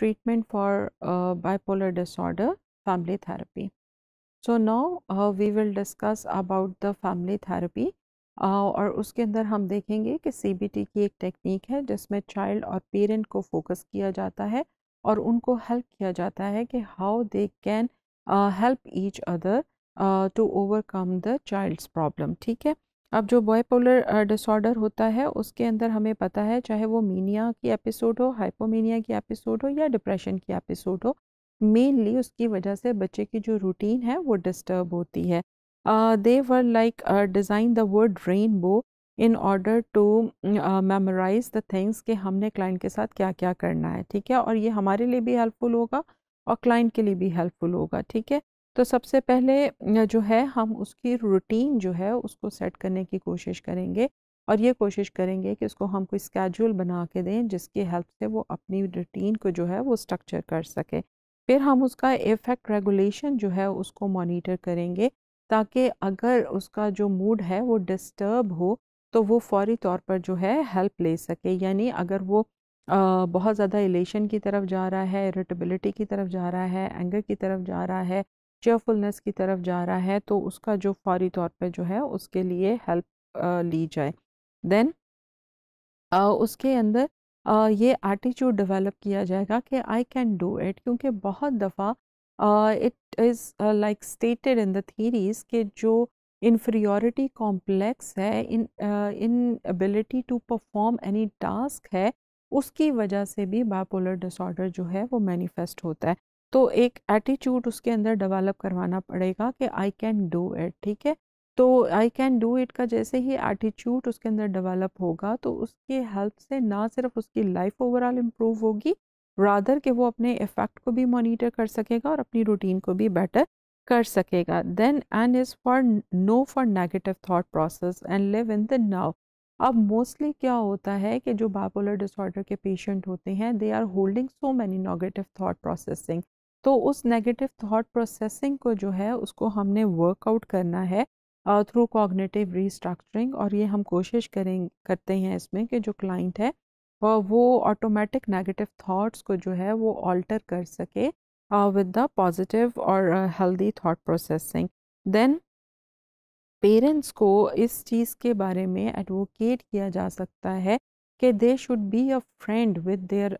treatment for uh, bipolar disorder family therapy. So now uh, we will discuss about the family therapy uh, और उसके अंदर हम देखेंगे कि सी बी टी की एक टेक्निक है जिसमें चाइल्ड और पेरेंट को फोकस किया जाता है और उनको हेल्प किया जाता है कि how they can help each other to overcome the child's problem ठीक है अब जो बॉयपोलर डिसऑर्डर होता है उसके अंदर हमें पता है चाहे वो मीनिया की एपिसोड हो हाइपोमीनिया की एपिसोड हो या डिप्रेशन की एपिसोड हो मेनली उसकी वजह से बच्चे की जो रूटीन है वो डिस्टर्ब होती है they were like design the word rainbow in order to memorize the things कि हमने क्लाइंट के साथ क्या क्या करना है ठीक है और ये हमारे लिए भी हेल्पफुल होगा और क्लाइंट के लिए भी हेल्पफुल होगा ठीक है तो सबसे पहले जो है हम उसकी रूटीन जो है उसको सेट करने की कोशिश करेंगे और ये कोशिश करेंगे कि उसको हम कोई स्केड्यूल बना के दें जिसकी हेल्प से वो अपनी रूटीन को जो है वो स्ट्रक्चर कर सके फिर हम उसका इफेक्ट रेगुलेशन जो है उसको मॉनिटर करेंगे ताकि अगर उसका जो मूड है वो डिस्टर्ब हो तो वो फौरी तौर पर जो है हेल्प ले सके यानी अगर वो आ, बहुत ज़्यादा एलेशन की तरफ जा रहा है इरिटेबिलिटी की तरफ जा रहा है एंगर की तरफ जा रहा है चेयरफुलनेस की तरफ जा रहा है तो उसका जो फौरी तौर पे जो है उसके लिए हेल्प ली जाए देन उसके अंदर आ, ये एटीट्यूड डेवलप किया जाएगा कि आई कैन डू इट क्योंकि बहुत दफ़ा it is like stated in the theories के जो इन्फ्रियोरिटी कॉम्प्लेक्स है in inability to perform any task है उसकी वजह से भी बापोलर डिसऑर्डर जो है वो मैनिफेस्ट होता है तो एक एटीट्यूड उसके अंदर डेवलप करवाना पड़ेगा कि आई कैन डू इट ठीक है तो आई कैन डू इट का जैसे ही एटीट्यूड उसके अंदर डेवलप होगा तो उसके हेल्प से ना सिर्फ उसकी लाइफ ओवरऑल इम्प्रूव होगी रादर के वो अपने इफ़ेक्ट को भी मॉनिटर कर सकेगा और अपनी रूटीन को भी बेटर कर सकेगा then and is for no for negative thought process and live in the now अब मोस्टली क्या होता है कि जो बापोलर डिसऑर्डर के पेशेंट होते हैं they are holding so many negative thought processing तो उस नेगेटिव थॉट प्रोसेसिंग को जो है उसको हमने वर्कआउट करना है थ्रू कॉग्नेटिव रीस्ट्रक्चरिंग और ये हम कोशिश करें करते हैं इसमें कि जो क्लाइंट है वो ऑटोमेटिक नेगेटिव थॉट्स को जो है वो ऑल्टर कर सके विद द पॉजिटिव और healthy thought processing then parents को इस चीज़ के बारे में एडवोकेट किया जा सकता है कि they should be a friend with their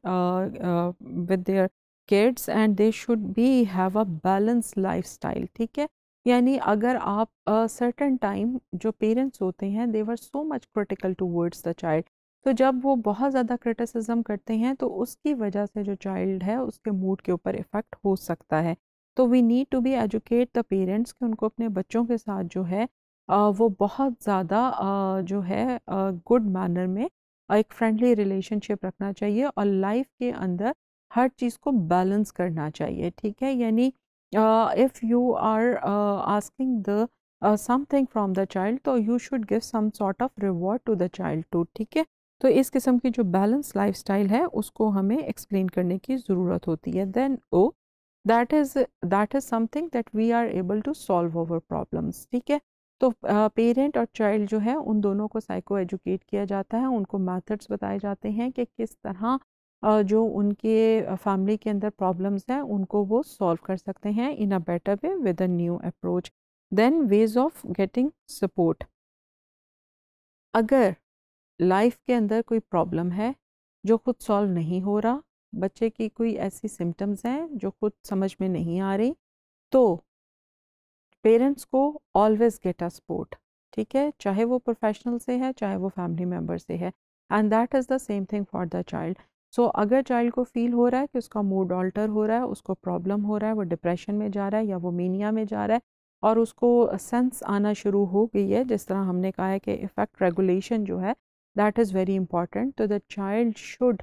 with their kids and they should be have a balance style ठीक है यानी अगर आप सर्टन uh, टाइम जो पेरेंट्स होते हैं they were so much critical towards the child तो जब वो बहुत ज़्यादा क्रिटिसिज्म करते हैं तो उसकी वजह से जो चाइल्ड है उसके मूड के ऊपर इफ़ेक्ट हो सकता है तो we need to be educate the parents कि उनको अपने बच्चों के साथ जो है वो बहुत ज़्यादा जो है गुड मैनर में एक फ्रेंडली रिलेशनशिप रखना चाहिए और लाइफ के अंदर हर चीज़ को बैलेंस करना चाहिए ठीक है यानी if you are asking the something from the child तो you should give some sort of reward to the child to ठीक है तो इस किस्म की जो बैलेंस लाइफस्टाइल है उसको हमें एक्सप्लेन करने की ज़रूरत होती है then oh that is that is something that we are able to solve over problems ठीक है तो पेरेंट और चाइल्ड जो है उन दोनों को साइको एजुकेट किया जाता है उनको मैथड्स बताए जाते हैं कि किस तरह जो उनके फैमिली के अंदर प्रॉब्लम्स हैं उनको वो सॉल्व कर सकते हैं in a better way with a new approach then ways of getting support अगर लाइफ के अंदर कोई प्रॉब्लम है जो खुद सॉल्व नहीं हो रहा बच्चे की कोई ऐसी सिम्टम्स हैं जो खुद समझ में नहीं आ रही तो पेरेंट्स को ऑलवेज गेट अ सपोर्ट ठीक है चाहे वो प्रोफेशनल से है चाहे वो फैमिली मेम्बर से है and that is the same thing for the child so so, अगर चाइल्ड को फील हो रहा है कि उसका मूड ऑल्टर हो रहा है उसको प्रॉब्लम हो रहा है वो डिप्रेशन में जा रहा है या वो मीनिया में जा रहा है और उसको सेंस आना शुरू हो गई है जिस तरह हमने कहा है कि इफेक्ट रेगुलेशन जो है दैट इज़ वेरी इंपॉर्टेंट तो the child should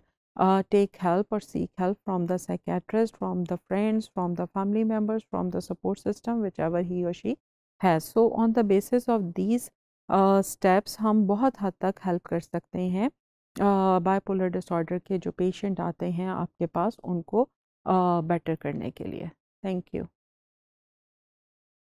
take help और seek help from the psychiatrist from the friends from the family members from the support system whichever he और शी है so on the basis of these steps हम बहुत हद तक help कर सकते हैं बाइपोलर डिसऑर्डर के जो पेशेंट आते हैं आपके पास उनको बेटर करने के लिए थैंक यू